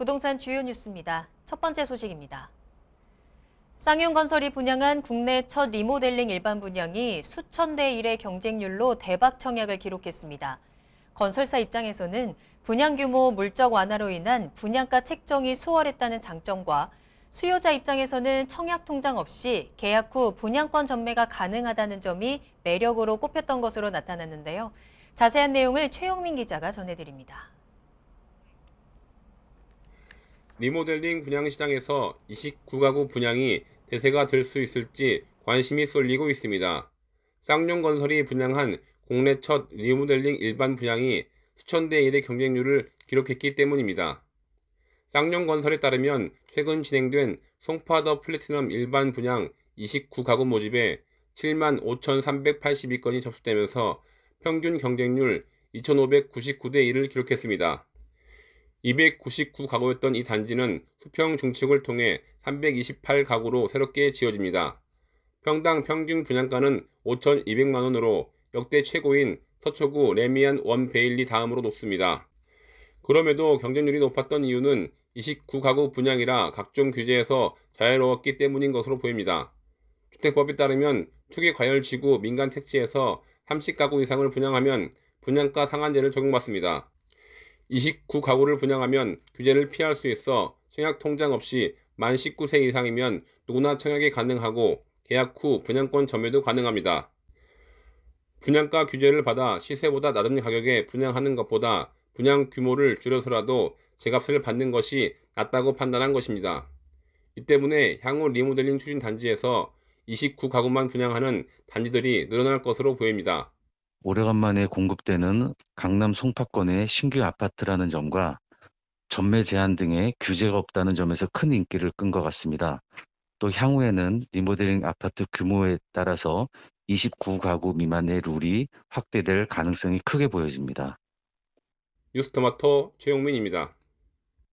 부동산 주요 뉴스입니다. 첫 번째 소식입니다. 쌍용건설이 분양한 국내 첫 리모델링 일반 분양이 수천 대 1의 경쟁률로 대박 청약을 기록했습니다. 건설사 입장에서는 분양 규모 물적 완화로 인한 분양가 책정이 수월했다는 장점과 수요자 입장에서는 청약 통장 없이 계약 후 분양권 전매가 가능하다는 점이 매력으로 꼽혔던 것으로 나타났는데요. 자세한 내용을 최영민 기자가 전해드립니다. 리모델링 분양시장에서 29가구 분양이 대세가 될 수 있을지 관심이 쏠리고 있습니다. 쌍용건설이 분양한 국내 첫 리모델링 일반 분양이 수천 대 1의 경쟁률을 기록했기 때문입니다. 쌍용건설에 따르면 최근 진행된 송파더 플래티넘 일반 분양 29가구 모집에 7만 5,382건이 접수되면서 평균 경쟁률 2,599대 1을 기록했습니다. 299가구였던 이 단지는 수평 중축을 통해 328가구로 새롭게 지어집니다. 평당 평균 분양가는 5,200만원으로 역대 최고인 서초구 레미안 원 베일리 다음으로 높습니다. 그럼에도 경쟁률이 높았던 이유는 29가구 분양이라 각종 규제에서 자유로웠기 때문인 것으로 보입니다. 주택법에 따르면 투기 과열 지구 민간 택지에서 30가구 이상을 분양하면 분양가 상한제를 적용받습니다. 29가구를 분양하면 규제를 피할 수 있어 청약 통장 없이 만 19세 이상이면 누구나 청약이 가능하고 계약 후 분양권 점유도 가능합니다. 분양가 규제를 받아 시세보다 낮은 가격에 분양하는 것보다 분양 규모를 줄여서라도 제값을 받는 것이 낫다고 판단한 것입니다. 이 때문에 향후 리모델링 추진 단지에서 29가구만 분양하는 단지들이 늘어날 것으로 보입니다. 오래간만에 공급되는 강남 송파권의 신규 아파트라는 점과 전매 제한 등의 규제가 없다는 점에서 큰 인기를 끈 것 같습니다. 또 향후에는 리모델링 아파트 규모에 따라서 29가구 미만의 룰이 확대될 가능성이 크게 보여집니다. 뉴스토마토 최용민입니다.